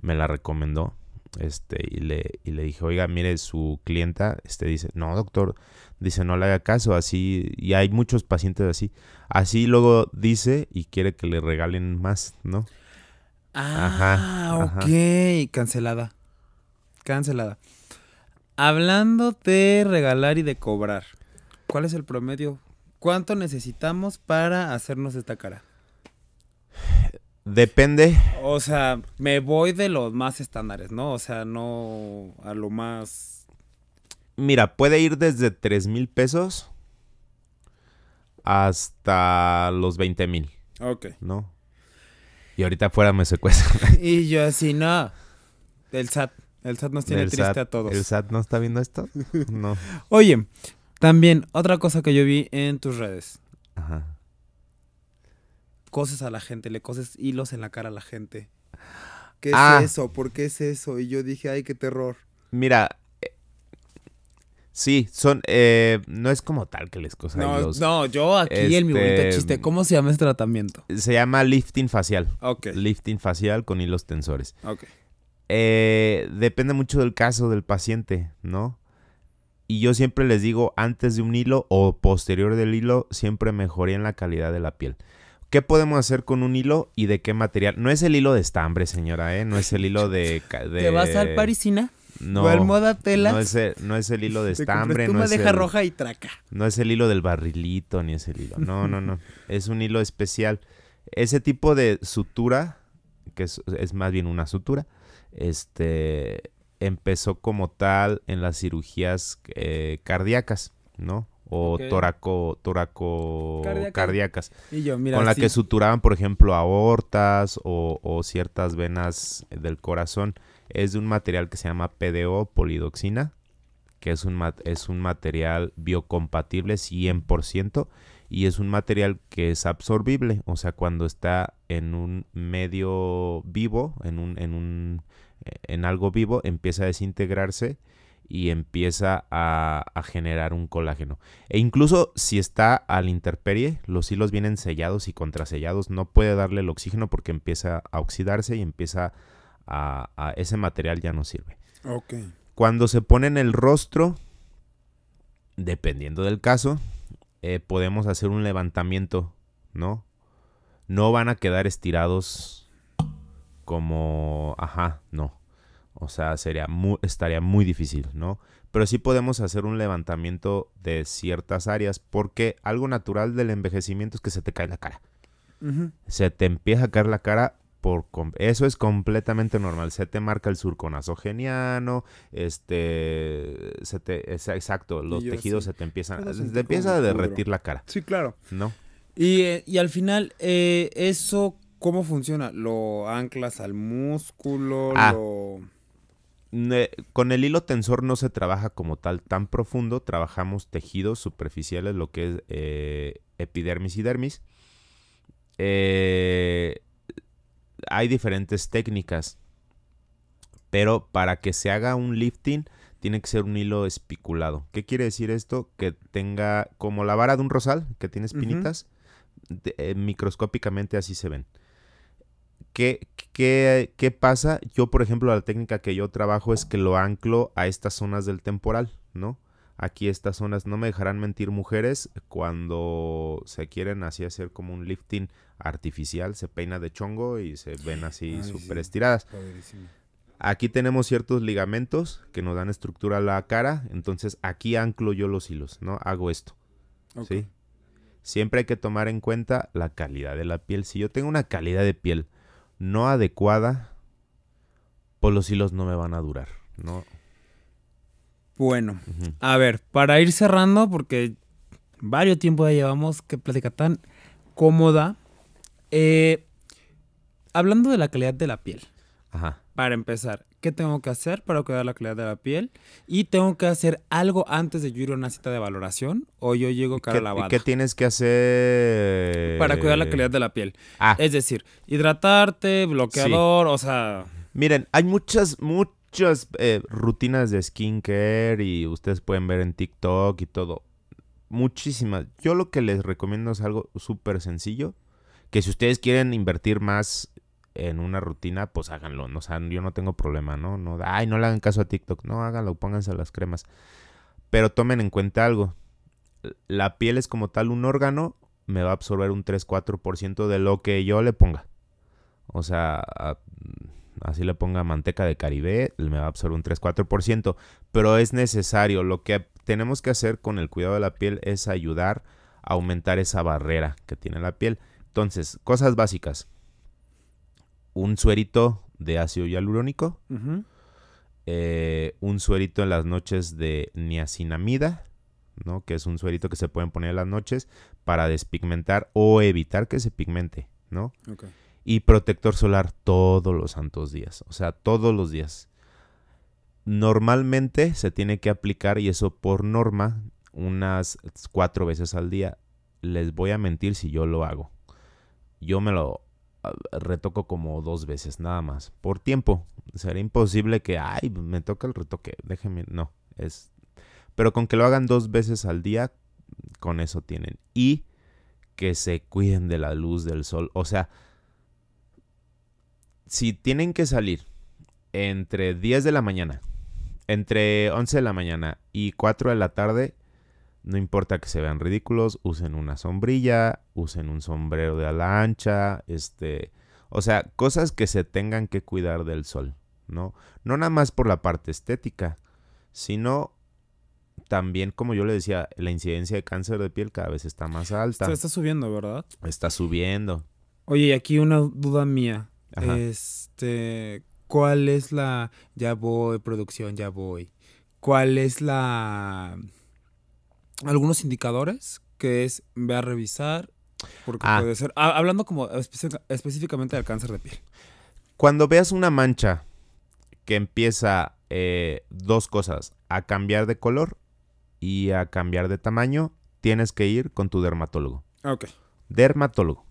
[SPEAKER 1] Me la recomendó. Este, y le, y le dije, oiga, mire, su clienta, este, dice, no, doctor, dice, no le haga caso, así, y hay muchos pacientes así. Así luego dice y quiere que le regalen más, ¿no? Ah,
[SPEAKER 2] ok, cancelada. Cancelada. Hablando de regalar y de cobrar, ¿cuál es el promedio? ¿Cuánto necesitamos para hacernos esta cara?
[SPEAKER 1] Depende.
[SPEAKER 2] O sea, me voy de los más estándares, ¿no? O sea, no a lo más... Mira,
[SPEAKER 1] puede ir desde 3 mil pesos hasta los 20 mil. Ok. ¿No? Y ahorita afuera me secuestran.
[SPEAKER 2] y yo así, no. El SAT. El SAT nos tiene triste a todos. ¿El
[SPEAKER 1] SAT no está viendo esto? No.
[SPEAKER 2] Oye, también otra cosa que yo vi en tus redes. Ajá coses a la gente, le coses hilos en la cara a la gente. ¿Qué es ah. eso? ¿Por qué es eso? Y yo dije, ay, qué terror. Mira, eh,
[SPEAKER 1] Sí, son. Eh, no es como tal que les cosa. No, no yo aquí el mi bonito este, chiste. ¿Cómo se llama ese tratamiento? Se llama lifting facial. Ok. Lifting facial con hilos tensores. Ok. Eh, depende mucho del caso del paciente, ¿no? Y yo siempre les digo, antes de un hilo o posterior del hilo, siempre en la calidad de la piel. ¿Qué podemos hacer con un hilo y de qué material? No es el hilo de estambre, señora, ¿eh? No es el hilo de... ¿Te vas al parisina? No. ¿O tela? No es, no es el hilo de estambre. no es deja roja y traca. No es el hilo del barrilito, ni es el hilo. No, no, no. es un hilo especial. Ese tipo de sutura, que es, más bien una sutura, este empezó como tal en las cirugías eh, cardíacas, ¿no? o tóraco toraco, cardíacas. con la que suturaban, por ejemplo, aortas o, ciertas venas del corazón. Es de un material que se llama PDO, polidoxina, que es un, es un material biocompatible 100% y es un material que es absorbible. O sea, cuando está en un medio vivo, en, un, en, un, en algo vivo, empieza a desintegrarse y empieza a, generar un colágeno. E incluso si está al interperie, los hilos vienen sellados y contrasellados, no puede darle el oxígeno porque empieza a oxidarse y empieza a, ese material ya no sirve. Cuando se pone en el rostro, dependiendo del caso, eh, podemos hacer un levantamiento, ¿no? No van a quedar estirados como, ajá, no o sea, sería estaría muy difícil, ¿no? Pero sí podemos hacer un levantamiento de ciertas áreas porque algo natural del envejecimiento es que se te cae la cara. Se te empieza a caer la cara por eso es completamente normal. Se te marca el surco nasogeniano, este, se te, exacto, los tejidos se te empiezan, se empieza a derretir la cara. Sí, claro. ¿No?
[SPEAKER 2] Y, eh, al final, eh, eso, ¿cómo funciona? ¿Lo anclas al músculo? Ah, lo
[SPEAKER 1] con el hilo tensor no se trabaja como tal tan profundo, trabajamos tejidos superficiales, lo que es eh, epidermis y dermis. Eh, hay diferentes técnicas, pero para que se haga un lifting tiene que ser un hilo espiculado. ¿Qué quiere decir esto? Que tenga como la vara de un rosal, que tiene espinitas, eh, microscópicamente así se ven. ¿Qué, qué, qué pasa? Yo, por ejemplo, la técnica que yo trabajo es que lo anclo a estas zonas del temporal, ¿no? Aquí estas zonas, no me dejarán mentir mujeres, cuando se quieren así hacer como un lifting artificial, se peina de chongo y se ven así súper estiradas. Aquí tenemos ciertos ligamentos que nos dan estructura a la cara, entonces aquí anclo yo los hilos, ¿no? Hago esto. ¿sí? Siempre hay que tomar en cuenta la calidad de la piel. Si yo tengo una calidad de piel no adecuada, por pues los hilos no me van a durar,
[SPEAKER 2] ¿no? Bueno, a ver, para ir cerrando, porque varios tiempo ya llevamos, que plática tan cómoda. Eh, hablando de la calidad de la piel. Ajá. Para empezar, qué tengo que hacer para cuidar la calidad de la piel y tengo que hacer algo antes de yo ir a una cita de valoración o yo llego cara ¿Qué, lavada. ¿Qué
[SPEAKER 1] tienes que hacer? Para cuidar la calidad
[SPEAKER 2] de la piel. Ah. Es decir, hidratarte, bloqueador, o sea...
[SPEAKER 1] Miren, hay muchas, muchas eh, rutinas de skincare y ustedes pueden ver en TikTok y todo. Muchísimas. Yo lo que les recomiendo es algo súper sencillo. Que si ustedes quieren invertir más en una rutina, pues háganlo. O sea, yo no tengo problema, ¿no? no ay, no le hagan caso a TikTok. No, háganlo, pónganse las cremas. Pero tomen en cuenta algo. La piel es como tal un órgano, me va a absorber un 3-4% de lo que yo le ponga. O sea, así le ponga manteca de caribe, me va a absorber un 3-4%. Pero es necesario. Lo que tenemos que hacer con el cuidado de la piel es ayudar a aumentar esa barrera que tiene la piel. Entonces, cosas básicas un suerito de ácido hialurónico, eh, un suerito en las noches de niacinamida, ¿no? que es un suerito que se pueden poner en las noches para despigmentar o evitar que se pigmente, ¿no? Y protector solar todos los santos días, o sea, todos los días. Normalmente se tiene que aplicar, y eso por norma, unas cuatro veces al día. Les voy a mentir si yo lo hago. Yo me lo retoco como dos veces nada más, por tiempo. Sería imposible que, ay, me toca el retoque, déjeme, no, es... Pero con que lo hagan dos veces al día, con eso tienen. Y que se cuiden de la luz del sol. O sea, si tienen que salir entre 10 de la mañana, entre 11 de la mañana y 4 de la tarde, no importa que se vean ridículos, usen una sombrilla, usen un sombrero de ala ancha, este, o sea, cosas que se tengan que cuidar del sol, ¿no? No nada más por la parte estética, sino también, como yo le decía, la incidencia de cáncer de piel cada vez está más alta. Está,
[SPEAKER 2] subiendo, ¿verdad? Está
[SPEAKER 1] subiendo.
[SPEAKER 2] Oye, y aquí una duda mía. Este, ¿cuál es la... Ya voy, producción, ya voy. ¿Cuál es la algunos indicadores que es ve a revisar, porque ah. puede ser, hablando como específicamente del cáncer de piel. Cuando veas una mancha
[SPEAKER 1] que empieza eh, dos cosas, a cambiar de color y a cambiar de tamaño, tienes que ir con tu dermatólogo. Ok. Dermatólogo.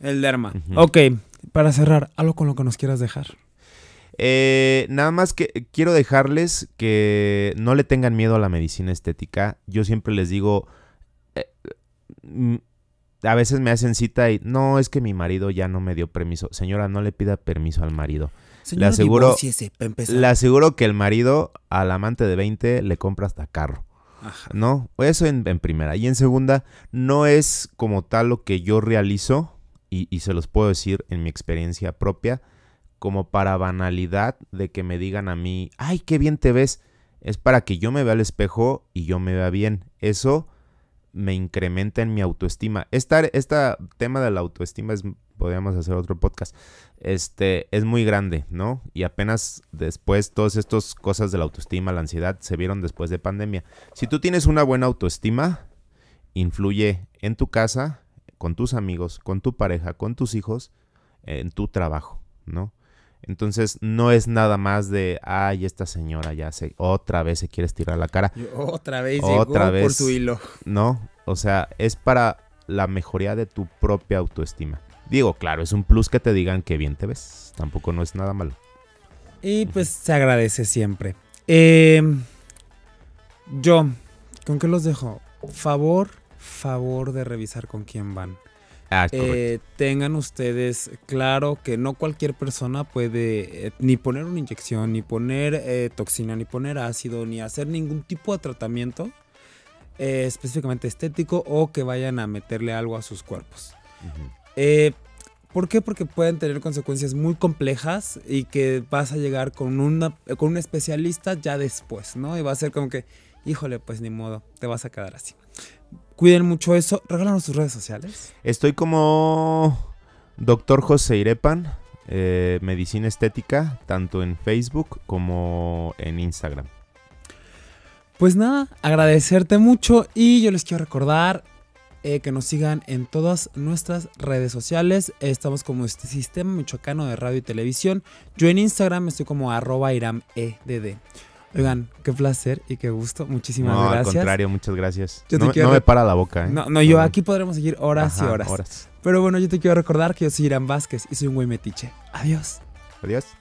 [SPEAKER 2] El derma. Ok, para cerrar, algo con lo que nos quieras dejar.
[SPEAKER 1] Eh, nada más que eh, quiero dejarles que no le tengan miedo a la medicina estética. Yo siempre les digo, eh, mm, a veces me hacen cita y no, es que mi marido ya no me dio permiso. Señora, no le pida permiso al marido. le aseguro, le aseguro que el marido al amante de 20 le compra hasta carro. ¿No? Eso en, primera. Y en segunda, no es como tal lo que yo realizo, y, y se los puedo decir en mi experiencia propia como para banalidad de que me digan a mí, ay, qué bien te ves. Es para que yo me vea al espejo y yo me vea bien. Eso me incrementa en mi autoestima. Este tema de la autoestima es, podríamos hacer otro podcast, este, es muy grande, ¿no? Y apenas después, todas estas cosas de la autoestima, la ansiedad, se vieron después de pandemia. Si tú tienes una buena autoestima, influye en tu casa, con tus amigos, con tu pareja, con tus hijos, en tu trabajo, ¿no? Entonces no es nada más de, ay, esta señora ya se otra vez se quiere estirar la cara. Otra vez, otra vez por su hilo. No, o sea, es para la mejoría de tu propia autoestima. Digo, claro, es un plus que te digan que bien te ves. Tampoco no es nada malo.
[SPEAKER 2] Y pues se agradece siempre. Em, yo, ¿con qué los dejo? Favor, favor de revisar con quién van. Ah, eh, tengan ustedes claro que no cualquier persona puede eh, ni poner una inyección, ni poner eh, toxina, ni poner ácido, ni hacer ningún tipo de tratamiento específicamente estético o que vayan a meterle algo a sus cuerpos. ¿Por qué? Porque pueden tener consecuencias muy complejas y que vas a llegar con, una, con un especialista ya después, ¿no? Y va a ser como que, híjole, pues ni modo, te vas a quedar así. Cuiden mucho eso. Regálanos sus redes sociales.
[SPEAKER 1] Estoy como Doctor José Irepan, eh, Medicina Estética, tanto en Facebook como en Instagram.
[SPEAKER 2] Pues nada, agradecerte mucho y yo les quiero recordar eh, que nos sigan en todas nuestras redes sociales. Estamos como este Sistema Michoacano de Radio y Televisión. Yo en Instagram estoy como arroba iramedd. Oigan, qué placer y qué gusto. Muchísimas no, gracias. Al contrario, muchas gracias. no, me para la boca. ¿eh? No, no, yo aquí podremos seguir horas y horas. horas. Pero bueno, yo te quiero recordar que yo soy Irán Vázquez y soy un güey metiche. Adiós. Adiós.